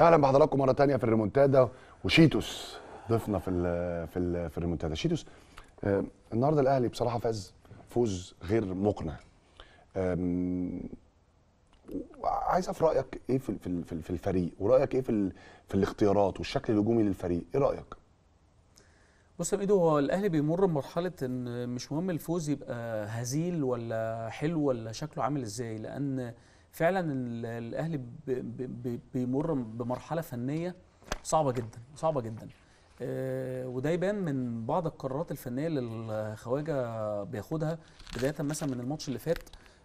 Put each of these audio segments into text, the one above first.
اهلا بحضراتكم مره ثانيه في الريمونتادا وشيتوس ضيفنا في الـ في الـ في الريمونتادا شيتوس آه النهارده الاهلي بصراحه فاز فوز غير مقنع عايز اعرف رايك ايه في في في الفريق ورايك ايه في في الاختيارات والشكل الهجومي للفريق ايه رايك بص يا ميدو هو الاهلي بيمر بمرحله ان مش مهم الفوز يبقى هزيل ولا حلو ولا شكله عامل ازاي لان فعلا الاهلي بيمر بمرحله فنيه صعبه جدا صعبه جدا آه، وده يبان من بعض القرارات الفنيه اللي الخواجه بياخدها بدايه مثلا من الماتش اللي فات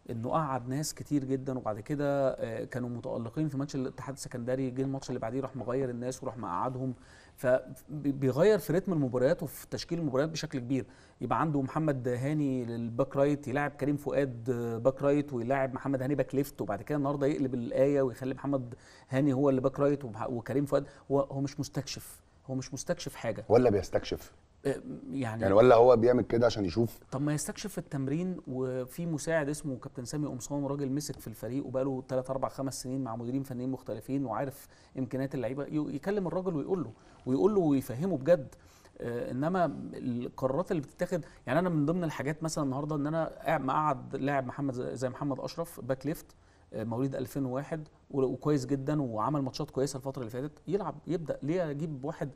انه قعد ناس كتير جدا وبعد كده آه، كانوا متالقين في ماتش الاتحاد السكندري جه الماتش اللي بعديه راح مغير الناس وراح مقعدهم فبيغير في رتم المباريات وفي تشكيل المباريات بشكل كبير يبقى عنده محمد هاني للباك رايت يلاعب كريم فؤاد باك رايت ويلاعب محمد هاني باك ليفت وبعد كده النهارده يقلب الايه ويخلي محمد هاني هو اللي باك رايت وكريم فؤاد هو مش مستكشف هو مش مستكشف حاجه ولا بيستكشف آه، يعني يعني ولا هو بيعمل كده عشان يشوف طب ما يستكشف التمرين وفي مساعد اسمه كابتن سامي قمصان راجل مسك في الفريق وبقاله 3 4 5 سنين مع مديرين فنيين مختلفين وعارف امكانيات اللعيبه يكلم الراجل ويقول له ويقول له ويفهمه بجد آه، انما القرارات اللي بتتاخد يعني انا من ضمن الحاجات مثلا النهارده ان انا مقعد لاعب محمد زي محمد اشرف باك ليفت آه، مواليد 2001 وكويس جدا وعمل ماتشات كويسه الفتره اللي فاتت يلعب يبدا ليه اجيب واحد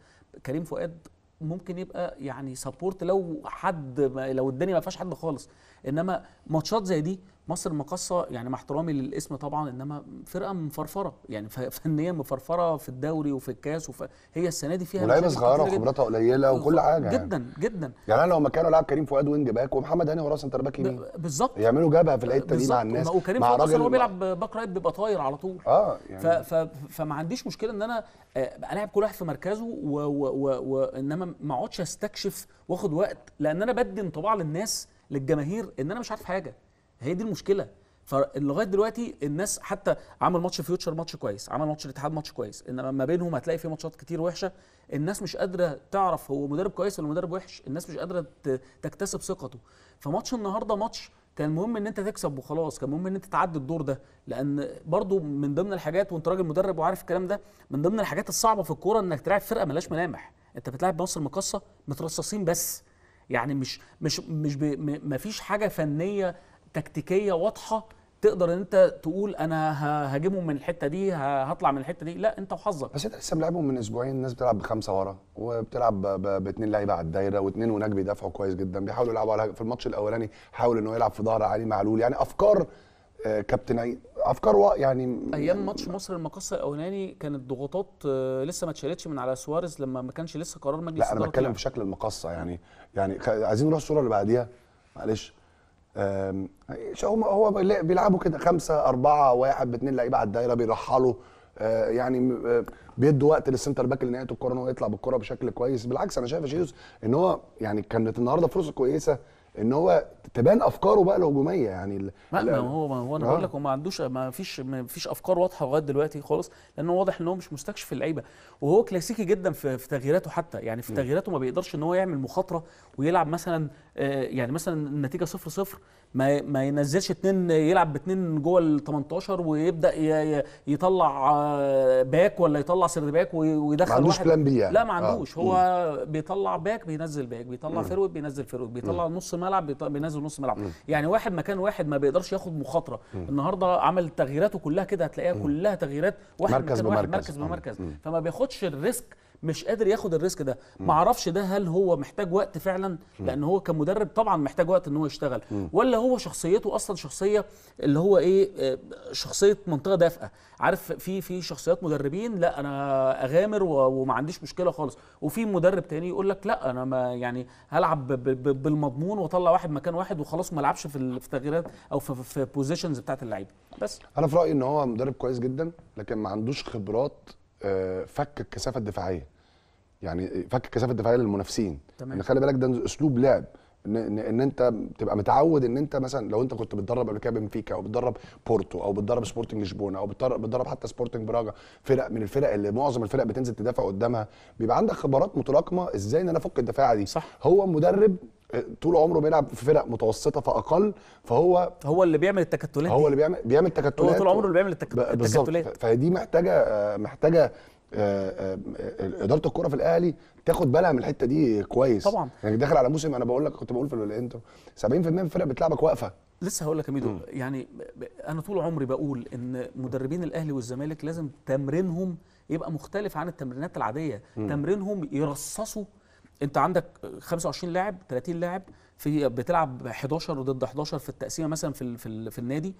كريم فؤاد ممكن يبقى يعني سبورت لو حد لو الدنيا ما فيهاش حد خالص انما ماتشات زي دي مصر مقصة يعني مع احترامي للاسم طبعا انما فرقه مفرفره يعني فنيا مفرفره في الدوري وفي الكاس وفي هي السنه دي فيها ولاعيبه صغيره وخبراتها قليله وكل حاجه يعني. جدا جدا يعني انا لو مكانه لاعب كريم فؤاد وينج باك ومحمد هاني وراس سنتر باك يمين بالظبط يعملوا جبهه في الحته دي مع الناس وكريم مع راجل هو بيلعب باك رايت بيبقى طاير على طول اه يعني فما عنديش مشكله ان انا العب آه، كل واحد في مركزه وانما ما اقعدش استكشف واخد وقت لان انا بدي انطباع للناس للجماهير ان انا مش عارف حاجه هي دي المشكله فلغايه دلوقتي الناس حتى عمل ماتش فيوتشر ماتش كويس عمل ماتش الاتحاد ماتش كويس انما ما بينهم هتلاقي في ماتشات كتير وحشه الناس مش قادره تعرف هو مدرب كويس ولا مدرب وحش الناس مش قادره تكتسب ثقته فماتش النهارده ماتش كان مهم ان انت تكسب وخلاص كان مهم ان انت تعدي الدور ده لان برضو من ضمن الحاجات وانت راجل مدرب وعارف الكلام ده من ضمن الحاجات الصعبه في الكوره انك تلعب فرقه ملاش ملامح انت بتلعب مصر مقصه مترصصين بس يعني مش مش مش مفيش حاجه فنيه تكتيكيه واضحه تقدر ان انت تقول انا هاجمهم من الحته دي هطلع من الحته دي لا انت وحظك بس انت لسه ملاعبهم من اسبوعين الناس بتلعب بخمسه ورا وبتلعب باثنين لعيبه على الدايره واثنين هناك بيدافعوا كويس جدا بيحاولوا يلعبوا على في الماتش الاولاني حاول انه يلعب في ظهر علي معلول يعني افكار آه، كابتن افكار يعني ايام ماتش مصر المقصه الاولاني كانت ضغوطات آه، لسه ما اتشالتش من على سواريز لما ما كانش لسه قرار مجلس لا انا بتكلم في شكل المقصه يعني يعني عايزين نروح الصوره اللي بعديها معلش هم هو بيلعبوا كده خمسة أربعة واحد باتنين لعيبة على الدايرة بيرحلوا آه، يعني آه، بيدوا وقت للسنتر باك لنهايه الكره ان هو يطلع بالكره بشكل كويس بالعكس انا شايف يا ان هو يعني كانت النهارده فرصه كويسه ان هو تبان افكاره بقى الهجوميه يعني ما, ما هو ما هو انا آه. بقول لك هو ما عندوش ما فيش ما فيش افكار واضحه لغايه دلوقتي خالص لانه واضح ان هو مش مستكشف اللعيبه وهو كلاسيكي جدا في, في تغييراته حتى يعني في تغييراته ما بيقدرش ان هو يعمل مخاطره ويلعب مثلا آه، يعني مثلا النتيجه 0 0 ما ما ينزلش اتنين يلعب باتنين جوه ال 18 ويبدا يطلع آه، باك ولا يطلع سرد باك ويدخل ما عندوش بلان بي يعني. لا ما عندوش آه. هو بيطلع باك بينزل باك بيطلع فيرويد بينزل فيرويد بيطلع نص ملعب بينزل نص ملعب يعني واحد مكان واحد ما بيقدرش ياخد مخاطره النهارده عمل تغييراته كلها كده هتلاقيها كلها تغييرات واحد مركز مكان بمركز. واحد مركز بمركز فما بياخدش الريسك مش قادر ياخد الريسك ده ما اعرفش ده هل هو محتاج وقت فعلا لان هو كمدرب طبعا محتاج وقت ان هو يشتغل ولا هو شخصيته اصلا شخصيه اللي هو ايه آه، شخصيه منطقه دافئه عارف في في شخصيات مدربين لا انا اغامر وما عنديش مشكله خالص وفي مدرب تاني يقول لك لا انا ما يعني هلعب بالمضمون واطلع واحد مكان واحد وخلاص ما العبش في التغييرات او في, في بوزيشنز بتاعت اللعيبه بس انا في رايي ان هو مدرب كويس جدا لكن ما عندوش خبرات آه، فك الكثافه الدفاعيه يعني فك الكثافه الدفاعيه للمنافسين تمام يعني خلي بالك ده اسلوب لعب ان ان, إن انت تبقى متعود ان انت مثلا لو انت كنت بتدرب قبل كده بنفيكا او بتدرب بورتو او بتدرب سبورتنج لشبونه او بتدرب, حتى سبورتنج براجا فرق من الفرق اللي معظم الفرق بتنزل تدافع قدامها بيبقى عندك خبرات متراكمه ازاي ان انا افك الدفاعه دي صح هو مدرب آه، طول عمره بيلعب في فرق متوسطه فاقل فهو هو اللي بيعمل التكتلات هو اللي بيعمل بيعمل تكتلات هو طول عمره اللي بيعمل التكتلات بالظبط محتاجه آه، محتاجه آه، آه، اداره الكوره في الاهلي تاخد بالها من الحته دي كويس طبعا يعني داخل على موسم انا بقول لك كنت بقول في الانترو 70% من الفرق بتلعبك واقفه لسه هقول لك يا ميدو يعني انا طول عمري بقول ان مدربين الاهلي والزمالك لازم تمرينهم يبقى مختلف عن التمرينات العاديه م. تمرينهم يرصصوا انت عندك 25 لاعب 30 لاعب في بتلعب 11 ضد 11 في التقسيمه مثلا في في, في النادي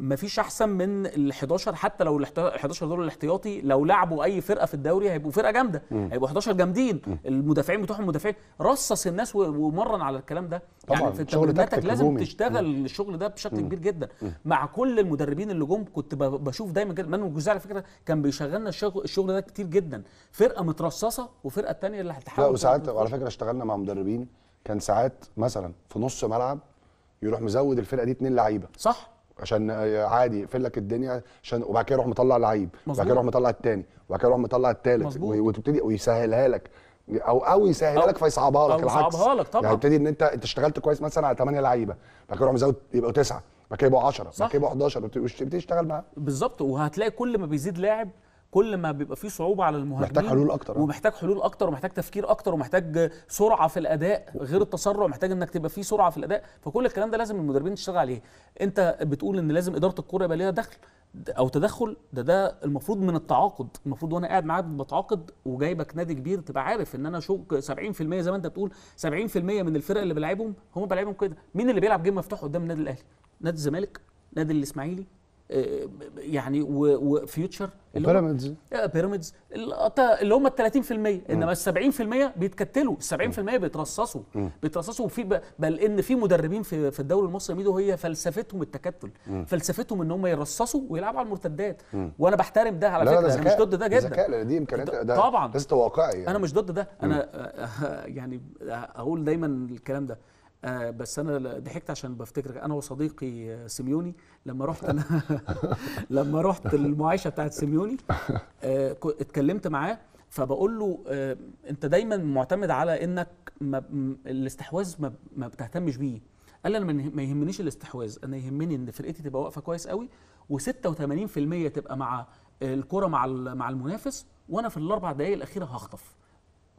مفيش احسن من ال 11 حتى لو ال 11 دول الاحتياطي لو لعبوا اي فرقه في الدوري هيبقوا فرقه جامده هيبقوا 11 جامدين المدافعين بتوعهم مدافعين رصص الناس ومرن على الكلام ده يعني طبعا يعني في تمريناتك لازم جومي. تشتغل مم. الشغل ده بشكل مم. كبير جدا مم. مع كل المدربين اللي جم كنت بشوف دايما جدا مانو الجوزاء على فكره كان بيشغلنا الشغل, الشغل ده كتير جدا فرقه مترصصه وفرقه الثانيه اللي هتحاول لا وساعات على فكره اشتغلنا مع مدربين كان ساعات مثلا في نص ملعب يروح مزود الفرقه دي اتنين لعيبه صح عشان آه، عادي يقفل لك الدنيا عشان وبعد كده يروح مطلع لعيب وبعد كده يروح مطلع الثاني وبعد كده يروح مطلع الثالث وتبتدي ويسهلها لك او او يسهلها لك فيصعبها لك العكس يصعبها لك طبعا يعني يبتدي ان انت انت اشتغلت كويس مثلا على 8 لعيبه بعد كده يروح مزود يبقوا تسعه بعد كده يبقوا 10 بعد كده يبقوا 11 تشتغل معاه بالظبط وهتلاقي كل ما بيزيد لاعب كل ما بيبقى فيه صعوبه على المهاجمين محتاج حلول اكتر آه. ومحتاج حلول اكتر ومحتاج تفكير اكتر ومحتاج سرعه في الاداء غير التسرع محتاج انك تبقى فيه سرعه في الاداء فكل الكلام ده لازم المدربين تشتغل عليه انت بتقول ان لازم اداره الكوره يبقى ليها دخل او تدخل ده ده المفروض من التعاقد المفروض وانا قاعد معاك بتعاقد وجايبك نادي كبير تبقى عارف ان انا شوك 70% زي ما انت بتقول 70% من الفرق اللي بلعبهم هم بلعبهم كده مين اللي بيلعب جيم مفتوح قدام النادي الاهلي نادي الزمالك نادي الاسماعيلي آه، يعني وفيوتشر بيراميدز بيراميدز اللي هم آه، ال 30% انما ال 70% بيتكتلوا ال 70% بيترصصوا بيترصصوا في بل ان في مدربين في, في الدوري المصري ميدو هي فلسفتهم التكتل فلسفتهم ان هم يرصصوا ويلعبوا على المرتدات وانا بحترم ده على فكره انا مش ضد ده جدا دي امكانيات ده طبعا لسه واقعي يعني. انا مش ضد ده انا يعني اقول دايما الكلام ده آه بس انا ضحكت عشان بفتكرك انا وصديقي آه، سيميوني لما رحت انا لما رحت المعايشه بتاعت سيميوني آه اتكلمت معاه فبقول له آه انت دايما معتمد على انك ما الاستحواذ ما, ما بتهتمش بيه قال انا ما يهمنيش الاستحواذ انا يهمني ان فرقتي تبقى واقفه كويس قوي و86% تبقى مع آه، الكره مع مع المنافس وانا في الاربع دقائق الاخيره هخطف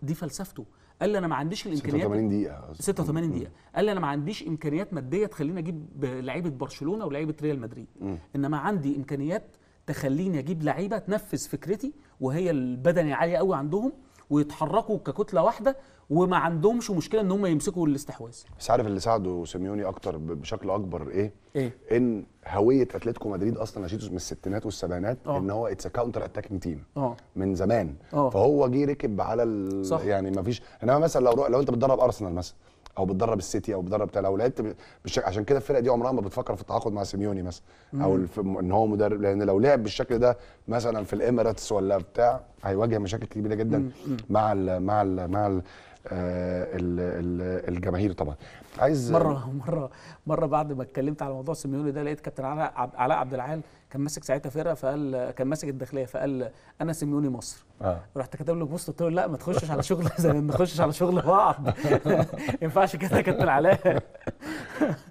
دي فلسفته قال لي انا ما عنديش الامكانيات 86 دقيقه 86 دقيقه قال لي انا ما عنديش امكانيات ماديه تخليني اجيب لعيبه برشلونه ولعيبه ريال مدريد م. انما عندي امكانيات تخليني اجيب لعيبه تنفذ فكرتي وهي البدني عالي قوي عندهم ويتحركوا ككتله واحده وما عندهمش مشكله ان هم يمسكوا الاستحواذ بس عارف اللي ساعده سيميوني اكتر بشكل اكبر ايه؟ ايه؟ ان هويه اتلتيكو مدريد اصلا نشيته من الستينات والسبعينات آه. ان هو اتس كاونتر اتاكينج تيم من زمان أوه. فهو جه ركب على ال... صح. يعني ما فيش انما مثلا لو لو انت بتدرب ارسنال مثلا او بتدرب السيتي او بتدرب بتاع لو لعبت بالشكل عشان كده الفرقه دي عمرها ما بتفكر في التعاقد مع سيميوني مثلا او الف... ان هو مدرب لان لو لعب بالشكل ده مثلا في الاميراتس ولا بتاع هيواجه مشاكل كبيره جدا مم. مع ال مع ال مع ال آه، الجماهير طبعا عايز مره مره مره بعد ما اتكلمت على موضوع سيميوني ده لقيت كابتن علاء عبد العال كان ماسك ساعتها فرقه فقال كان ماسك الداخليه فقال انا سيميوني مصر آه. رحت كاتب له بوست قلت له لا ما تخشش على شغل زي ما تخشش على شغل بعض ما ينفعش كده يا كابتن علاء